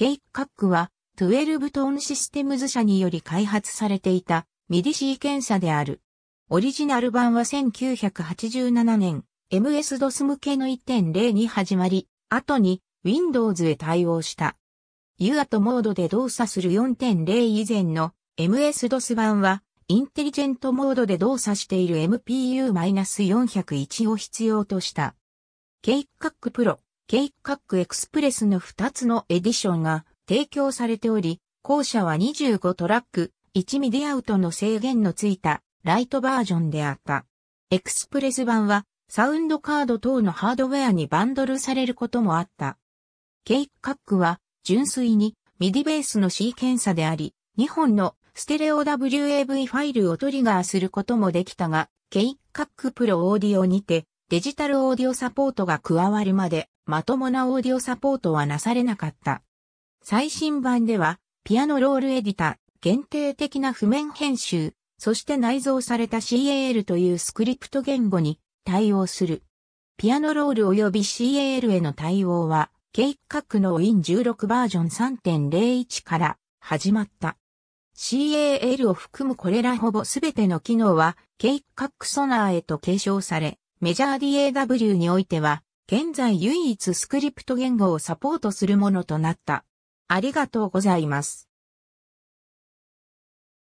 ケイクカックは、12トーンシステムズ社により開発されていたミディシー検査である。オリジナル版は1987年、MS-DOS 向けの1.0に始まり、後に Windows へ対応した。ユアとモードで動作する4.0以前の MS-DOS 版は、インテリジェントモードで動作している MPU-401 を必要とした。ケイクカックプロケイクカックエクスプレスの2つのエディションが提供されており、後者は25トラック、1ミディアウトの制限のついたライトバージョンであった。エクスプレス版はサウンドカード等のハードウェアにバンドルされることもあった。ケイクカックは純粋にミディベースの C 検査であり、2本のステレオ WAV ファイルをトリガーすることもできたが、ケイクカックプロオーディオにてデジタルオーディオサポートが加わるまでまともなオーディオサポートはなされなかった。最新版では、ピアノロールエディタ、限定的な譜面編集、そして内蔵された CAL というスクリプト言語に対応する。ピアノロール及び CAL への対応は、計画の Win16 バージョン3.01から始まった。CAL を含むこれらほぼすべての機能は、計画ソナーへと継承され、メジャー DAW においては、現在唯一スクリプト言語をサポートするものとなった。ありがとうございます。